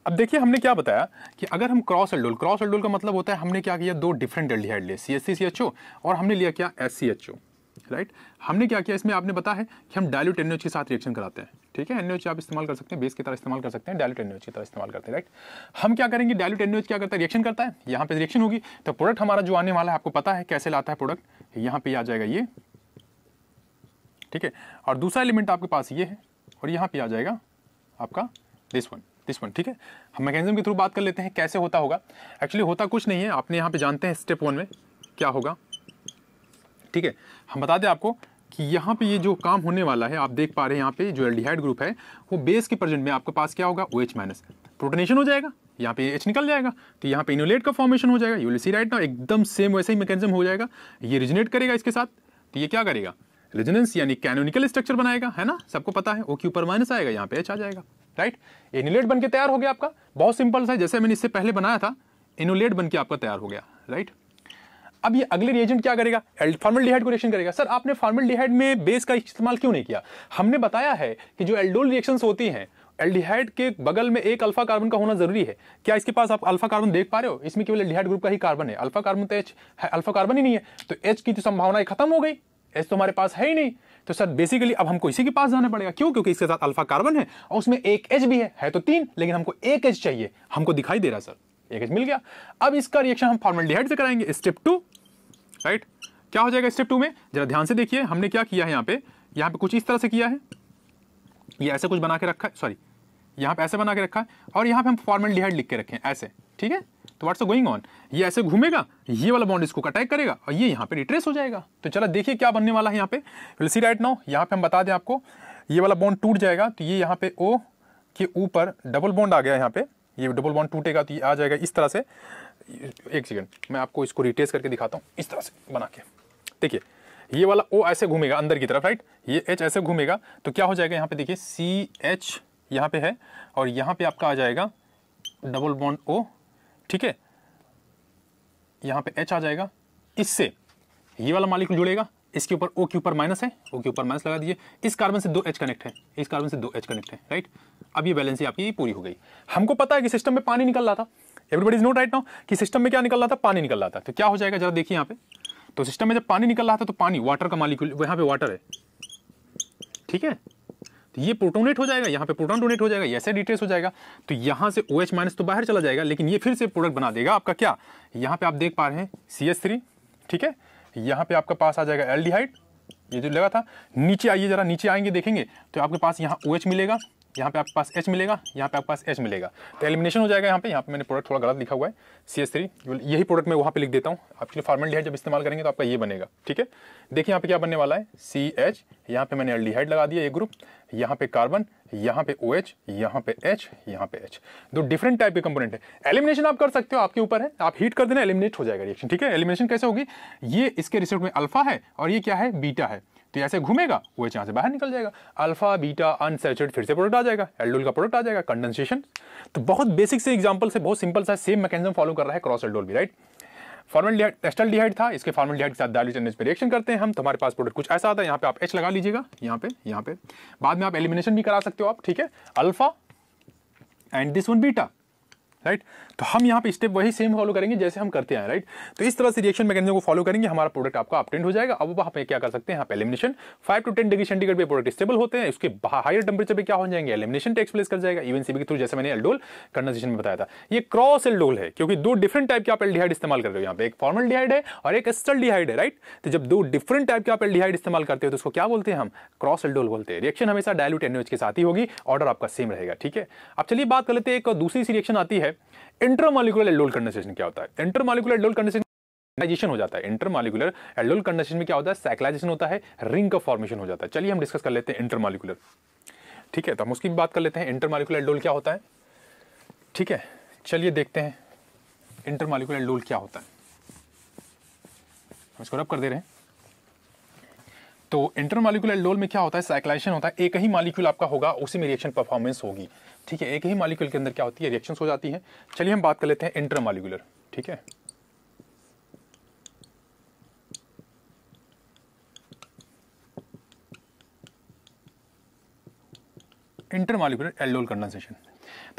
अब देखिए हमने क्या बताया कि अगर हम क्रॉस एल्डोल क्रॉस एल्डोल का मतलब होता है हमने क्या किया दो डिफरेंट एल्डिहाइड लिए सी एस सी सी एच ओ और हमने लिया क्या S C H O right हमने क्या किया इसमें आपने बताया कि हम डायल्यूट एनएच के साथ रिएक्शन कराते हैं ठीक है एनओ आप इस्तेमाल कर सकते हैं बेस की तरह इस्तेमाल कर सकते हैं डायलूट एनओ की तरह इस्तेमाल करते हैं राइट हम क्या करेंगे डायलूट एनओ क्या करता है रिएक्शन करता है यहाँ पे रिएक्शन होगी तो प्रोडक्ट हमारा जो आने वाला है आपको पता है कैसे लाता है प्रोडक्ट यहाँ पे आ जाएगा ये ठीक है और दूसरा एलिमेंट आपके पास ये है और यहाँ पे आ जाएगा आपका दिस वन दिस वन ठीक है हम मैकेजम के थ्रू बात कर लेते हैं कैसे होता होगा एक्चुअली होता कुछ नहीं है आपने यहाँ पे जानते हैं स्टेप वन में क्या होगा ठीक है हम बता दें आपको कि यहाँ पे ये जो काम होने वाला है आप देख पा रहे हैं यहाँ पे जो एल्डिहाइड ग्रुप है वो बेस के प्रेजेंट में आपके पास क्या होगा ओ एच माइनस प्रोटोनेशन हो जाएगा यहाँ पे एच निकल जाएगा तो यहाँ पे इनोलेट का फॉर्मेशन हो जाएगा यू सी राइट ना एकदम सेम वैसे ही मैकेजम हो जाएगा ये रिजनेट करेगा इसके साथ तो ये क्या करेगा रेजोनेंस यानी कैनोनिकल स्ट्रक्चर बनाएगा है ना सबको पता है ओ के ऊपर माइनस आएगा यहाँ पे एच आ जाएगा राइट इनोलेट बन के तैयार हो गया आपका बहुत सिंपल सा जैसे मैंने इससे पहले बनाया था इनोलेट बन आपका तैयार हो गया राइट अब ये अगले रिएजेंट क्या करेगा फॉर्मल को रिएक्शन करेगा सर आपने फॉर्मल डिहाइड में बेस का इस्तेमाल क्यों नहीं किया हमने बताया है कि जो एल्डोल रिएक्शन होती हैं एल्डिहाइड के बगल में एक अल्फा कार्बन का होना जरूरी है क्या इसके पास आप अल्फा कार्बन देख पा रहे हो इसमें केवल एल्डिहाइड ग्रुप का ही कार्बन है अल्फा कार्बन तो एच है अल्फा कार्बन ही नहीं है तो एच की तो संभावना खत्म हो गई एच तो हमारे पास है ही नहीं तो सर बेसिकली अब हमको इसी के पास जाना पड़ेगा क्यों क्योंकि इसके साथ अल्फा कार्बन है और उसमें एक एच भी है, है तो तीन लेकिन हमको एक एच चाहिए हमको दिखाई दे रहा सर एक एच मिल गया अब इसका रिएक्शन हम फॉर्मेल्डिहाइड से कराएंगे स्टेप टू राइट क्या हो जाएगा स्टेप टू में जरा ध्यान से देखिए हमने क्या किया है यहाँ पे यहाँ पे कुछ इस तरह से किया है ये ऐसे कुछ बना के रखा है सॉरी यहाँ पे ऐसे बना के रखा है और यहाँ पे हम फॉर्मेल्डिहाइड लिख के रखें ऐसे ठीक है तो व्हाट्स गोइंग ऑन ये ऐसे घूमेगा ये वाला बॉन्ड इसको अटैक करेगा और ये यहाँ पे रिट्रेस हो जाएगा तो चलो देखिए क्या बनने वाला है यहाँ पे विल सी राइट नाउ यहाँ पे हम बता दें आपको ये वाला बॉन्ड टूट जाएगा तो ये यहाँ पे ओ के ऊपर डबल बॉन्ड आ गया यहाँ पे ये डबल बॉन्ड टूटेगा तो ये आ जाएगा इस तरह से एक सेकेंड मैं आपको इसको रिटेस करके दिखाता हूँ इस तरह से बना के देखिए ये वाला ओ ऐसे घूमेगा अंदर की तरफ राइट ये एच ऐसे घूमेगा तो क्या हो जाएगा यहाँ पे देखिए सी एच यहाँ पे है और यहाँ पे आपका आ जाएगा डबल बॉन्ड ओ ठीक है यहाँ पे एच आ जाएगा इससे ये वाला मालिक जुड़ेगा इसके ऊपर ओ के ऊपर माइनस है ओ के ऊपर माइनस लगा दीजिए इस कार्बन से दो एच कनेक्ट है इस कार्बन से दो एच कनेक्ट है राइट अब ये बैलेंस आपकी पूरी हो गई हमको पता है कि सिस्टम में पानी निकल रहा था everybody is note right now कि सिस्टम में क्या निकल रहा था पानी निकल रहा था तो क्या हो जाएगा जरा देखिए यहाँ पे तो सिस्टम में जब पानी निकल रहा था तो पानी वाटर का मालिक्यूल यहाँ पे वाटर है ठीक है तो ये प्रोटोनेट हो जाएगा यहाँ पे प्रोटोन डोनेट हो जाएगा ऐसे डिटेस हो जाएगा तो यहाँ से ओ OH माइनस तो बाहर चला जाएगा लेकिन ये फिर से प्रोडक्ट बना देगा आपका क्या यहाँ पे आप देख पा रहे हैं सी ठीक है यहाँ पे आपका पास आ जाएगा एल ये जो लगा था नीचे आइए ज़रा नीचे आएंगे देखेंगे तो आपके पास यहाँ ओ OH मिलेगा यहाँ पे आपके पास एच मिलेगा यहाँ पे आपके पास एच मिलेगा तो एलिमिनेशन हो जाएगा यहाँ पे यहाँ पे मैंने प्रोडक्ट थोड़ा गलत लिखा हुआ है सी एस थ्री यही प्रोडक्ट मैं वहाँ पे लिख देता हूँ आपके लिए फार्मेलिहाइड जब इस्तेमाल करेंगे तो आपका ये बनेगा ठीक है देखिए यहाँ पे क्या बनने वाला है सी एच यहाँ पे मैंने एल्डिहाइड लगा दिया ये ग्रुप यहाँ पे कार्बन यहाँ पे ओ एच यहाँ पे एच यहाँ पे एच दो डिफरेंट टाइप के कंपोनेंट है एलिमिनेशन आप कर सकते हो आपके ऊपर है आप हीट कर देना एलिमिनेट हो जाएगा रिएक्शन ठीक है एलिमिनेशन कैसे होगी ये इसके रिजल्ट में अल्फा है और ये क्या है बीटा है तो यहाँ से घूमेगा वो यहाँ से बाहर निकल जाएगा अल्फा बीटा अनसेचुरेट फिर से प्रोडक्ट आ जाएगा एल्डोल का प्रोडक्ट आ जाएगा कंडेंसेशन तो बहुत बेसिक से एग्जाम्पल से बहुत सिंपल सा सेम मैकेजम फॉलो कर रहा है क्रॉस एल्डोल भी राइट फॉर्मल एस्टल डिहाइड था इसके फॉर्मल डिहाइड के साथ डायलूटेनेज पर रिएक्शन करते हैं हम तुम्हारे तो पास प्रोडक्ट कुछ ऐसा आता है यहाँ पे आप एच लगा लीजिएगा यहाँ पे यहाँ पे बाद में आप एलिमिनेशन भी करा सकते हो आप ठीक है alpha and this one beta right तो हम यहाँ पे स्टेप वही सेम फॉलो करेंगे जैसे हम करते हैं राइट तो इस तरह से रिएक्शन मैकेनिज्म को फॉलो करेंगे हमारा प्रोडक्ट आपका अपटेंट हो जाएगा अब पे क्या कर सकते हैं यहाँ पे elimination five to ten degree centigrade पे प्रोडक्ट स्टेबल होते हैं उसके हायर टेम्परेचर पर क्या हो जाएंगे एलिमिनेशन टेक्स प्लेस कर जाएगा इवन सी के थ्रू जैसे मैंने एलडोल कंडेशन में बताया था ये क्रॉस एलडोल है क्योंकि दो डिफरेंट टाइप के आप एलडीहाइड इस्तेमाल कर रहे हो यहाँ पे एक फॉर्मल डिहाइड है और एक एस्टल डिहाइड है राइट तो जब दो डिफरेंट टाइप के आप एलडीहाइड इस्तेमाल करते हो तो उसको क्या बोलते हैं हम क्रॉस एलडोल बोलते हैं रिएक्शन हमेशा डायलूट एनएच के साथ ही होगी ऑर्डर आपका सेम रहेगा ठीक है अब चलिए बात कर लेते हैं एक दूसरी सी रिएक्शन आती है इंटरमोलिकुलर इंटरमालिकुलर एल्डोल कंडेंसेशन क्या होता है इंटरमोलिकुलर एल्डोल कंडेंसेशन साइक्लाइजेशन हो जाता है इंटरमोलिकुलर एल्डोल कंडेंसेशन में क्या होता है साइक्लाइजेशन होता है रिंग का फॉर्मेशन हो जाता है चलिए हम डिस्कस कर लेते हैं इंटरमोलिकुलर ठीक है तो हम उसकी भी बात कर लेते हैं इंटरमोलिकुलर एल्डोल क्या होता है ठीक है चलिए देखते हैं इंटरमोलिकुलर एल्डोल क्या होता है हम इसको रब कर दे रहे हैं तो इंटरमोलिकुलर एल्डोल में क्या होता है साइक्लाइजेशन होता है एक ही मालिक्यूल आपका होगा उसी में रिएक्शन परफॉर्मेंस होगी ठीक है एक ही मालिक्यूल के अंदर क्या होती है रिएक्शन हो जाती है चलिए हम बात कर लेते हैं इंटर मालिकुलर ठीक है इंटर मालिकुलर एल्डोल कंडेंसेशन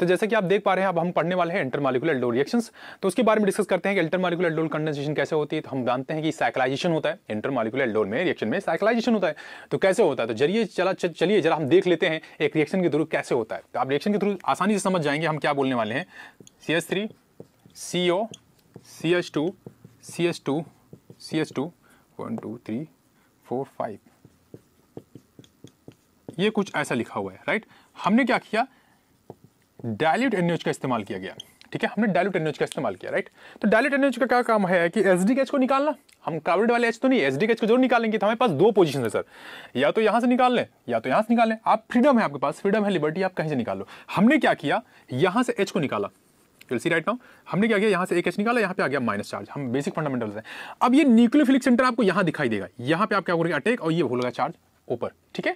तो जैसे कि आप देख पा रहे हैं अब हम पढ़ने वाले हैं इंटर मालिकुलर एल्डोल रिएक्शन तो उसके बारे में डिस्कस करते हैं कि इंटर मालिकुलर एल्डोल कंडेंसेशन कैसे होती है तो हम जानते हैं कि साइकिलाइजेशन होता है इंटर मालिकुलर एल्डोल में रिएक्शन में साइकिलाइजेशन होता है तो कैसे होता है तो जरिए चला चलिए जरा हम देख लेते हैं एक रिएक्शन के थ्रू कैसे होता है तो आप रिएक्शन के थ्रू आसानी से समझ जाएंगे हम क्या बोलने वाले हैं C S three C O C S two C S two C S two one two three four five ये कुछ ऐसा लिखा हुआ है राइट हमने क्या किया डायल्यूट एन का इस्तेमाल किया गया ठीक है हमने डायल्यूट एन का इस्तेमाल किया राइट तो डायल्यूट एन का क्या काम है कि एस डी को निकालना हम कावर्ड वाले एच तो नहीं एस डी को जरूर निकालेंगे तो हमारे पास दो पोजीशन है सर या तो यहाँ से निकाल लें या तो यहाँ से निकाल लें आप फ्रीडम है आपके पास फ्रीडम है लिबर्टी आप कहीं से निकालो हमने क्या किया यहाँ से एच को निकाला सी राइट नाउ हमने क्या किया यहाँ से एक एच निकाला यहाँ पे आ गया माइनस चार्ज हम बेसिक फंडामेंटल्स हैं अब ये न्यूक्लियोफिलिक सेंटर आपको यहाँ दिखाई देगा यहाँ पे आप क्या करेंगे अटैक और ये होगा चार्ज ऊपर ठीक है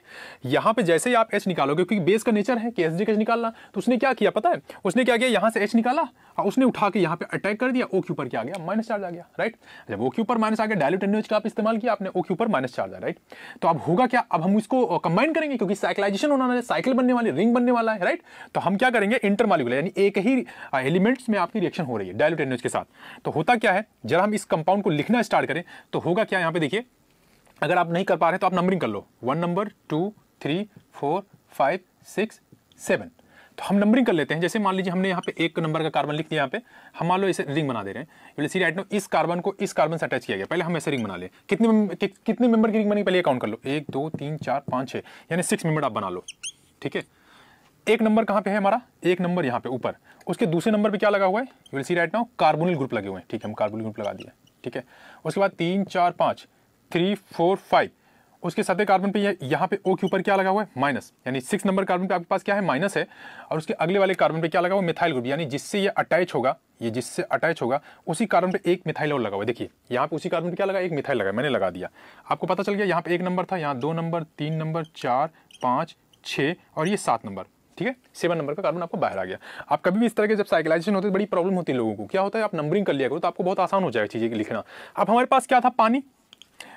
यहां पे जैसे ही आप एच निकालोगे क्योंकि बेस का नेचर है कि एस डी निकालना तो उसने क्या किया पता है उसने क्या किया यहां से एच निकाला और उसने उठा के यहां पे अटैक कर दिया ओ के ऊपर क्या आ गया माइनस चार्ज आ गया राइट जब ओ के ऊपर माइनस आ गया डायलिट एनएच का आप इस्तेमाल किया आपने ओ के ऊपर माइनस चार्ज आ राइट तो अब होगा क्या अब हम उसको कंबाइन करेंगे क्योंकि साइकिलाइजेशन होना है साइकिल बनने वाली रिंग बनने वाला है राइट तो हम क्या करेंगे इंटरमालिकुलर यानी एक ही एलिमेंट्स में आपकी रिएक्शन हो रही है डायलिट एनएच के साथ तो होता क्या है जब हम इस कंपाउंड को लिखना स्टार्ट करें तो होगा क्या यहाँ पे देखिए अगर आप नहीं कर पा रहे तो आप नंबरिंग कर लो one number two three four five six seven तो हम नंबरिंग कर लेते हैं जैसे मान लीजिए हमने यहाँ पे एक नंबर का कार्बन लिख दिया यहाँ पे हम मान लो इसे रिंग बना दे रहे हैं बोले राइट इस कार्बन को इस कार्बन से अटैच किया गया पहले हम ऐसे रिंग बना ले कितने में, कि, कितने मेंबर की रिंग बनी पहले काउंट कर लो एक दो तीन चार पाँच छः यानी सिक्स मेंबर आप बना लो ठीक है एक नंबर कहाँ पे है हमारा एक नंबर यहाँ पे ऊपर उसके दूसरे नंबर पर क्या लगा हुआ है you see right now carbonyl group लगे हुए हैं ठीक है हम कार्बोनिल ग्रुप लगा दिया ठीक है उसके बाद तीन चार पाँच थ्री फोर फाइव उसके साथ कार्बन पे यहाँ पे ओ के ऊपर क्या लगा हुआ है माइनस यानी सिक्स नंबर कार्बन पे आपके पास क्या है माइनस है और उसके अगले वाले कार्बन पे क्या लगा हुआ मिथाइल ग्रुप यानी जिससे ये अटैच होगा ये जिससे अटैच होगा उसी कार्बन पे एक मिथाइल और लगा हुआ है देखिए यहाँ पे उसी कार्बन पे क्या लगा एक मिथाइल लगा मैंने लगा दिया आपको पता चल गया यहाँ पे एक नंबर था यहाँ दो नंबर तीन नंबर चार पाँच छः और ये सात नंबर ठीक है सेवन नंबर का कार्बन आपको बाहर आ गया आप कभी भी इस तरह के जब साइकिलाइजेशन होते है तो बड़ी प्रॉब्लम होती है लोगों को क्या होता है आप नंबरिंग कर लिया करो तो आपको बहुत आसान हो जाएगा चीज़ें लिखना अब हमारे पास क्या था पानी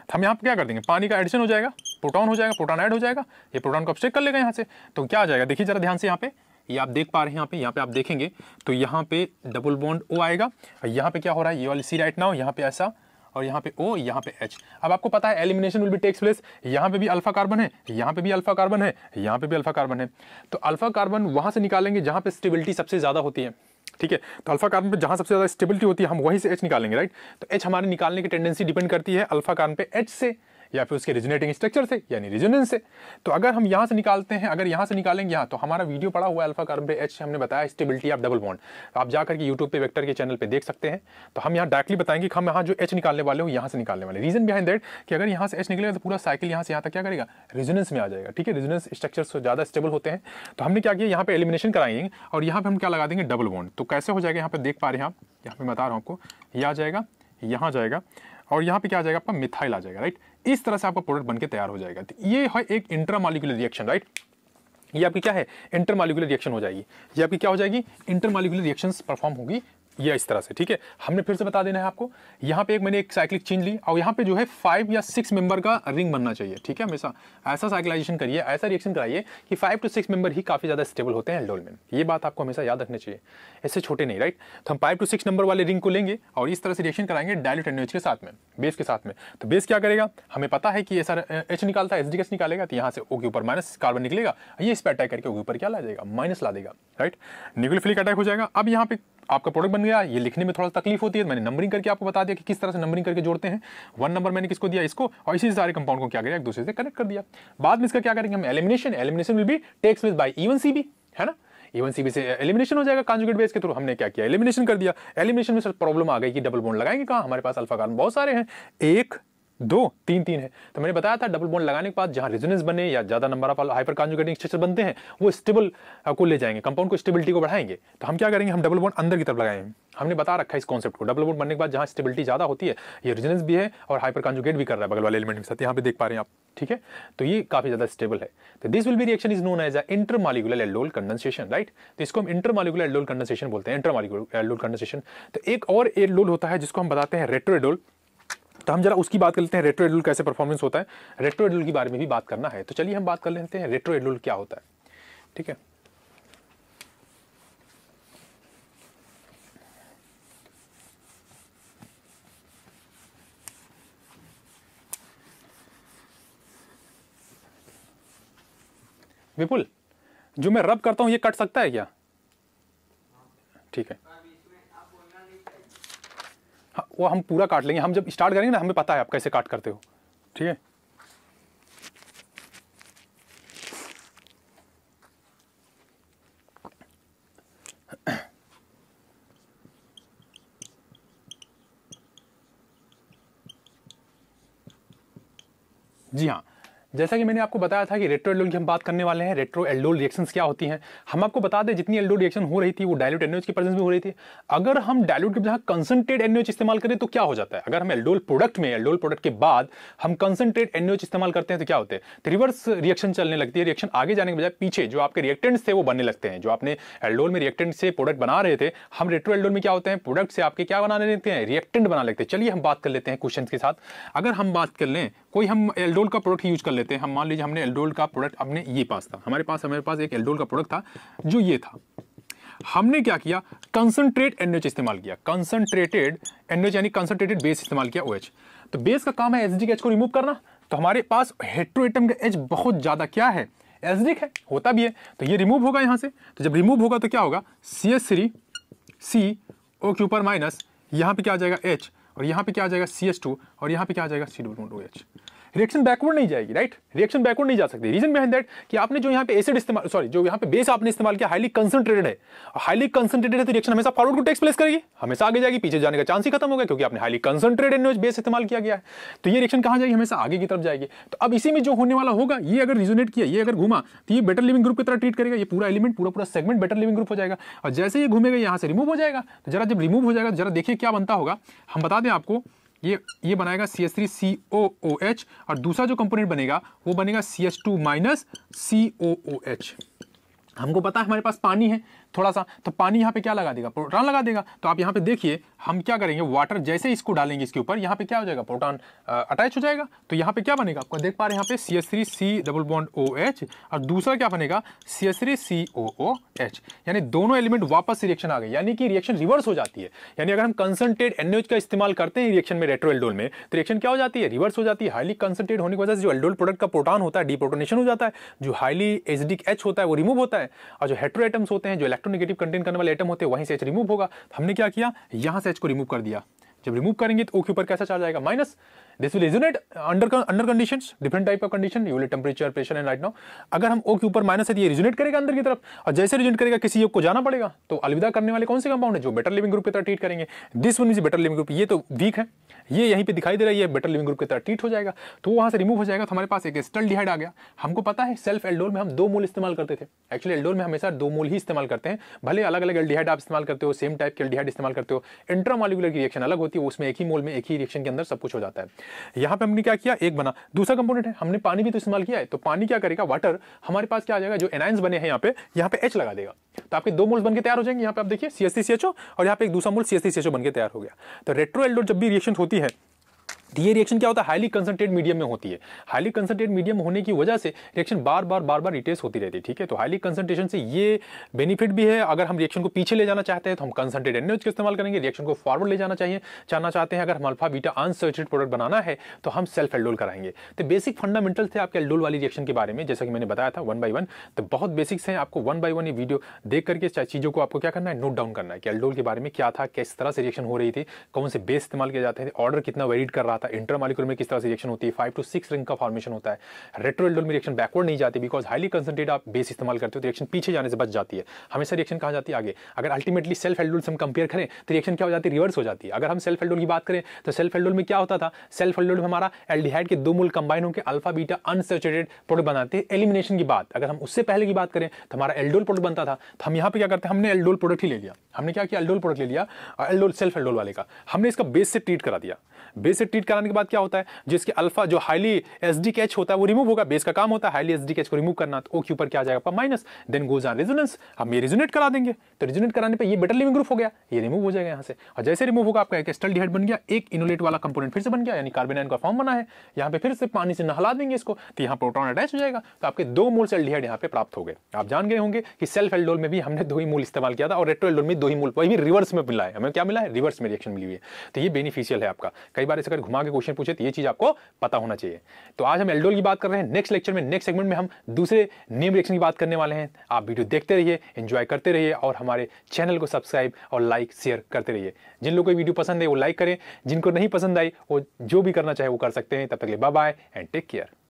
तो हम यहाँ पर क्या कर देंगे पानी का एडिशन हो जाएगा प्रोटॉन हो जाएगा प्रोटॉन ऐड हो जाएगा ये प्रोटॉन को अपस्टेक कर लेगा यहाँ से तो क्या आ जाएगा देखिए जरा ध्यान से यहाँ पे ये आप देख पा रहे हैं यहाँ पे यहाँ पे आप देखेंगे तो यहाँ पे डबल बॉन्ड ओ आएगा और यहाँ पे क्या हो रहा है ये वाली सी राइट ना हो यहाँ पे ऐसा और यहाँ पे ओ यहाँ पे एच अब आपको पता है elimination will be takes place यहाँ पे भी अल्फा कार्बन है यहाँ पे भी अल्फा कार्बन है यहाँ पे भी अल्फा कार्बन है तो अल्फा कार्बन वहाँ से निकालेंगे जहाँ पे स्टेबिलिटी सबसे ज़्यादा होती है ठीक है तो अल्फा कार्बन पे जहां सबसे ज़्यादा स्टेबिलिटी होती है हम वहीं से एच निकालेंगे राइट तो एच हमारे निकालने की टेंडेंसी डिपेंड करती है अल्फा कार्बन पे एच से या फिर उसके रिजनेटिंग स्ट्रक्चर से यानी रिजोनेंस से तो अगर हम यहाँ से निकालते हैं अगर यहाँ से निकालेंगे यहाँ तो हमारा वीडियो पड़ा हुआ अल्फा कार्बन एच हमने बताया स्टेबिलिटी ऑफ डबल बॉन्ड आप जाकर के यूट्यूब पे वेक्टर के चैनल पर देख सकते हैं तो हम यहाँ डायरेक्टली बताएंगे कि हम यहाँ जो एच निकालने वाले हो यहाँ से निकालने वाले रीजन बिहाइंड दैट कि अगर यहाँ से एच निकलेगा तो पूरा साइकिल यहाँ से यहाँ तक क्या करेगा रिजनेंस में आ जाएगा ठीक है रिजनेंस स्ट्रक्चर ज़्यादा स्टेबल होते हैं तो हमने क्या किया यहाँ पर एलिमिनेशन कराएंगे और यहाँ पर हम क्या लगा देंगे डबल बॉन्ड तो कैसे हो जाएगा यहाँ पर देख पा रहे हैं आप यहाँ पर बता रहा हूँ आपको यह आ जाएगा यहाँ जाएगा और यहाँ पे क्या आ जाएगा आपका मिथाइल आ जाएगा राइट इस तरह से आपका प्रोडक्ट बनकर तैयार हो जाएगा तो ये है एक इंटरमालिकुलर रिएक्शन राइट ये आपकी क्या है इंटरमालिकुलर रिएक्शन हो जाएगी ये आपकी क्या हो जाएगी इंटरमालिकुलर रिएक्शन परफॉर्म होगी या इस तरह से ठीक है हमने फिर से बता देना है आपको यहाँ पे एक मैंने एक साइक्लिक चेंज ली और यहाँ पे जो है फाइव या सिक्स मेंबर का रिंग बनना चाहिए ठीक है हमेशा ऐसा साइक्लाइजेशन करिए ऐसा रिएक्शन कराइए कि फाइव टू सिक्स मेंबर ही काफ़ी ज़्यादा स्टेबल होते हैं एल्डोल में ये बात आपको हमेशा याद रखना चाहिए ऐसे छोटे नहीं राइट तो हम फाइव टू सिक्स नंबर वाले रिंग को लेंगे और इस तरह से रिएक्शन कराएंगे डायलेट एन के साथ में बेस के साथ में तो बेस क्या करेगा हमें पता है कि ऐसा एच निकालता है एच डी निकालेगा तो यहाँ से ओ के ऊपर माइनस कार्बन निकलेगा ये इस पर अटैक करके ओ के ऊपर क्या ला जाएगा माइनस ला देगा राइट फिलिक अटैक हो जाएगा अब यहाँ पे आपका प्रोडक्ट बन गया ये लिखने में थोड़ा तकलीफ होती है मैंने नंबरिंग करके आपको बता दिया कि किस तरह से नंबरिंग करके जोड़ते हैं वन नंबर मैंने किसको दिया इसको और इसी सारे कंपाउंड को क्या करें एक दूसरे से कनेक्ट कर दिया बाद में इसका क्या करेंगे हम elimination elimination will be takes with by even C है ना इवन e सी से एलिमिनेशन हो जाएगा कॉन्जुगेट बेस के थ्रू हमने क्या किया एलिमिनेशन कर दिया एलिमिनेशन में सर प्रॉब्लम आ गई कि डबल बोन लगाएंगे कहाँ हमारे पास अल्फा कार्बन बहुत सारे हैं एक दो तीन तीन है तो मैंने बताया था डबल बॉन्ड लगाने के बाद जहां रेजोनेंस बने या ज़्यादा number of hyper conjugating structure बनते हैं वो स्टेबल को ले जाएंगे कंपाउंड को स्टेबिलिटी को बढ़ाएंगे तो हम क्या करेंगे हम डबल बॉन्ड अंदर की तरफ लगाएंगे हमने बता रखा है इस कॉन्सेप्ट को डबल बॉन्ड बनने के बाद जहां स्टेबिलिटी ज़्यादा होती है ये रिजनेंस भी है और हाइपर कॉन्जुगेट भी कर रहा है बगल वाले एलिमेंट के साथ यहाँ पे देख पा रहे हैं आप ठीक है तो ये काफ़ी ज़्यादा स्टेबल है तो this will be reaction is known as intermolecular aldol condensation right तो इसको हम इंटर मालिकुलर एल्डोल कंडेंसेशन बोलते हैं इंटर मालिकुलर एल्डोल कंडेंसेशन तो एक और एल्डोल होता है जिसको हम बताते हैं रेट्रो एडोल तो हम जरा उसकी बात कर लेते हैं रेट्रो एडुल कैसे परफॉर्मेंस होता है रेट्रो एडुल के बारे में भी बात करना है तो चलिए हम बात कर लेते हैं रेट्रो एडुल क्या होता है ठीक है विपुल जो मैं रब करता हूं ये कट सकता है क्या ठीक है वो हम पूरा काट लेंगे हम जब स्टार्ट करेंगे ना हमें पता है आप कैसे काट करते हो ठीक है जी हाँ जैसा कि मैंने आपको बताया था कि रेट्रो एल्डोल की हम बात करने वाले हैं रेट्रो एल्डोल रिएक्शन क्या होती हैं हम आपको बता दें जितनी एल्डोल रिएक्शन हो रही थी वो डायलूट एनओएच की प्रेजेंस में हो रही थी अगर हम डायलूट के जहाँ कंसनट्रेट एनओएच इस्तेमाल करें तो क्या हो जाता है अगर हम एल्डोल प्रोडक्ट में एल्डोल प्रोडक्ट के बाद हम कंसनट्रेट एनओएच इस्तेमाल करते हैं तो क्या होते हैं तो रिवर्स रिएक्शन चलने लगती है रिएक्शन आगे जाने के बजाय पीछे जो आपके रिएक्टेंट्स थे वो बनने लगते हैं जो आपने एल्डोल में रिएक्टेंट से प्रोडक्ट बना रहे थे हम रेट्रो एल्डोल में क्या होते हैं प्रोडक्ट से आपके क्या बनाने लेते हैं रिएक्टेंट बना लेते हैं चलिए हम बात कर लेते हैं क्वेश्चन के साथ अगर हम बात कर लें कोई हम एल्डोल का प्रोडक्ट यूज कर लेते लेते हैं हम मान लीजिए हमने एल्डोल का प्रोडक्ट हमने ये पास था हमारे पास हमारे पास एक एल्डोल का प्रोडक्ट था जो ये था हमने क्या किया कंसनट्रेट एनएच इस्तेमाल किया कंसनट्रेटेड एनएच यानी कंसनट्रेटेड बेस इस्तेमाल किया ओएच OH. तो बेस का काम है एच को रिमूव करना तो हमारे पास हेट्रोएटम का एच बहुत ज़्यादा क्या है एसिडिक है होता भी है तो ये रिमूव होगा यहाँ से तो जब रिमूव होगा तो क्या होगा सी एस थ्री सी ओ के ऊपर माइनस यहाँ पर क्या आ जाएगा एच और यहाँ पर क्या आ जाएगा सी एस टू और यहाँ पर क्या आ जाएगा C W H reaction backward नहीं जाएगी राइट रिएक्शन बैकवर्ड नहीं जा सकती रीजन बिहाइंड दैट कि आपने जो यहाँ पे एसिड इस्तेमाल सॉरी जो यहाँ पे बेस आपने इस्तेमाल किया हाईली कंसंट्रेटेड है हाईली कंसंट्रेटेड है तो रिएक्शन हमेशा फॉरवर्ड को टेक्स प्लेस करेगी हमेशा आगे जाएगी पीछे जाने का चांस ही खत्म होगा क्योंकि आपने हाईली कंसंट्रेटेड बेस इस्तेमाल किया गया है तो ये रिएक्शन कहाँ जाएगी हमेशा आगे की तरफ जाएगी तो अब इसी में जो होने वाला होगा ये अगर रिजोनेट किया ये अगर घूमा तो ये बेटर लिविंग ग्रुप की तरह ट्रीट करेगा ये पूरा एलिमेंट पूरा पूरा सेगमेंट बेटर लिविंग ग्रुप हो जाएगा और जैसे ये घूमेगा यहाँ से रिमूव हो जाएगा तो जरा जब रिमूव हो जाएगा जरा देखिए क्या बनता होगा हम बता दें आपको ये ये बनाएगा C S three C O O H और दूसरा जो कंपोनेंट बनेगा वो बनेगा C H two minus C O O H हमको पता है हमारे पास पानी है थोड़ा सा तो पानी यहाँ पे क्या लगा देगा प्रोटॉन लगा देगा तो आप यहाँ पे देखिए हम क्या करेंगे वाटर जैसे इसको डालेंगे इसके ऊपर यहाँ पे क्या हो जाएगा प्रोटॉन अटैच हो जाएगा तो यहाँ पे क्या बनेगा आपको देख पा रहे हैं यहाँ पे C S three C double bond O H और दूसरा क्या बनेगा C S three C O O H यानी दोनों एलिमेंट वापस रिएक्शन आ गए यानी कि रिएक्शन रिवर्स हो जाती है यानी अगर हम कंसनट्रेट एन का इस्तेमाल करते हैं रिएक्शन में रेट्रो एल्डोल में तो रिएक्शन क्या हो जाती है रिवर्स हो जाती है हाईली कंसनट्रेट होने की वजह से जो एल्डोल प्रोडक्ट का प्रोटॉन होता है डिप्रोटोनेशन हो जाता है जो हाईली एसिडिक एच होता है वो रिमूव होता है और जो हेट्रो आइटम्स होते हैं जो इलेक्ट्रोनिगेटिव कंटेंट करने वाले एटम होते हैं वहीं से एच रिमूव होगा हमने क्या किया यहाँ से एच को रिमूव कर दिया जब रिमूव करेंगे तो ओ के ऊपर कैसा चार्ज आएगा माइनस दिस विल इजुनेट under under condition different type of condition you will temperature pressure and light now अगर हम ओ के ऊपर माइनस है तो ये रिजुनेट करेगा अंदर की तरफ और जैसे रिजुनेट करेगा किसी योग को जाना पड़ेगा तो अलविदा करने वाले कौन से कंपाउंड है जो बेटर लिविंग ग्रुप की तरह ट्रीट करेंगे this one is better leaving group ये तो वीक है ये यहीं पर दिखाई दे रही है बेटर लिविंग ग्रुप की तरह ट्रीट हो जाएगा तो वहाँ से रिमूव हो जाएगा तो हमारे पास एक स्टल डिहाइड आ गया हमको पता है सेल्फ एल्डोल में हम दो मोल इस्तेमाल करते थे एक्चुअली एल्डोल में हमेशा दो मोल ही इस्तेमाल करते हैं भले अलग अलग एल्डिहाइड आप इस्तेमाल करते हो सेम टाइप के एल्डिहाइड इस्तेमाल करते हो इंट्रामोलिकुलर की रिएक्शन अलग होती है उसमें एक ही मोल में एक ही रिएक्शन के अंदर सब कुछ हो जाता है यहाँ पे हमने क्या किया एक बना दूसरा कंपोनेंट है हमने पानी भी तो इस्तेमाल किया है तो पानी क्या करेगा वाटर हमारे पास क्या आ जाएगा जो एनाइंस बने हैं यहाँ पे यहाँ पे एच लगा देगा तो आपके दो मोल्स बनकर तैयार हो जाएंगे यहाँ पे आप देखिए सी एस और यहाँ पे एक दूसरा मोल सी एस और बनकर तैयार हो गया तो रेट्रो एल्डोर जब भी रिएक्शन होती है ये रिएक्शन क्या होता है हाईली कंसनट्रेट मीडियम में होती है हाईली कंसनट्रेट मीडियम होने की वजह से रिएक्शन बार बार बार बार रिटेस होती रहती है ठीक है तो हाईली कंसनट्रेशन से ये बेनिफिट भी है अगर हम रिएक्शन को पीछे ले जाना चाहते हैं तो हम कंसनट्रेट एन का इस्तेमाल करेंगे रिएक्शन को फॉरवर्ड ले जाना चाहिए चाहना चाहते हैं अगर हम अल्फा बीटा अनसर्चेड प्रोडक्ट बनाना है तो हम सेल्फ एल्डोल कराएंगे तो बेसिक फंडामेंटल थे आपके एल्डोल वाली रिएक्शन के बारे में जैसा कि मैंने बताया था वन बाई वन तो बहुत बेसिक्स हैं आपको वन बाई वन ये वीडियो देख करके चीज़ों को आपको क्या करना है नोट डाउन करना है कि एल्डोल के बारे में क्या था किस तरह से रिएक्शन हो रही थी कौन से बेस इस्तेमाल किया जाते थे ऑर्डर कितना वेरीड कर रहा था इंटर मालिकुल में किस तरह से रिएक्शन होती है फाइव टू सिक्स रिंग का फॉर्मेशन होता है रेट्रोएल्डोल में रिएक्शन बैकवर्ड नहीं जाती बिकॉज हाईली कंसेंट्रेट आप बेस इस्तेमाल करते हो तो रिएक्शन पीछे जाने से बच जाती है हमेशा रिएक्शन कहाँ जाती है आगे अगर अल्टीमेटली सेल्फ एल्डोल से हम कंपेयर करें तो रिएक्शन क्या हो जाती है रिवर्स हो जाती है अगर हम सेल्फ एल्डोल की बात करें तो सेल्फ एल्डोल में क्या होता था सेल्फ एल्डोल में हमारा एल्डिहाइड के दो मूल कंबाइन होकर अल्फा बीटा अनसेचुरेटेड प्रोडक्ट बनाते हैं एलिमिनेशन की बात अगर हम उससे पहले की बात करें तो हमारा एल्डोल प्रोडक्ट बनता था तो हम यहाँ पर क्या करते हैं हमने एल्डोल प्रोडक्ट ही ले लिया हमने क्या किया एल्डोल प्रोडक्ट ले लिया एल्डोल सेल्फ एल्डोल वाले का हमने इसका बेस से ट्रीट करा दिया बेस से ट्रीट कराने के बाद क्या होता है जिसके अल्फा जो हाईली एस डी कैच होता है वो रिमूव होगा बेस का काम होता है हाईली एस डी कैच को रिमूव करना तो ओ के ऊपर क्या आ जाएगा आपका minus then goes R resonance हम ये रिजोनेट करा देंगे तो रिजोनेट कराने पर ये बेटर लिविंग ग्रुप हो गया ये रिमूव हो जाएगा यहाँ से और जैसे रिमूव होगा आपका एक एस्टल डिहाइड बन गया एक इनोलेट वाला कंपोनेंट फिर से बन गया यानी कार्बन आइन का फॉर्म बना है यहाँ पे फिर से पानी से नहला देंगे इसको तो यहाँ प्रोटॉन अटैच हो जाएगा तो आपके दो मोल सेल डिहाइड यहाँ पे प्राप्त हो गए आप जान गए होंगे कि सेल्फ एल्डोल में भी हमने दो ही मूल इस्तेमाल किया था और रेट्रो एल्डोल में दो ही मूल वही रिवर्स में मिला है हमें क्या मिला है रिवर्स में रिएक्शन मिली हुई है तो ये बेनिफिशियल है आपका कई बार इसे अगर घुमा वहां के क्वेश्चन पूछे तो ये चीज आपको पता होना चाहिए तो आज हम एल्डोल की बात कर रहे हैं नेक्स्ट लेक्चर में नेक्स्ट सेगमेंट में हम दूसरे नेम रिएक्शन की बात करने वाले हैं आप वीडियो देखते रहिए इन्जॉय करते रहिए और हमारे चैनल को सब्सक्राइब और लाइक शेयर करते रहिए जिन लोगों को वीडियो पसंद है वो लाइक करें जिनको नहीं पसंद आई वो जो भी करना चाहे वो कर सकते हैं तब तक bye bye and take care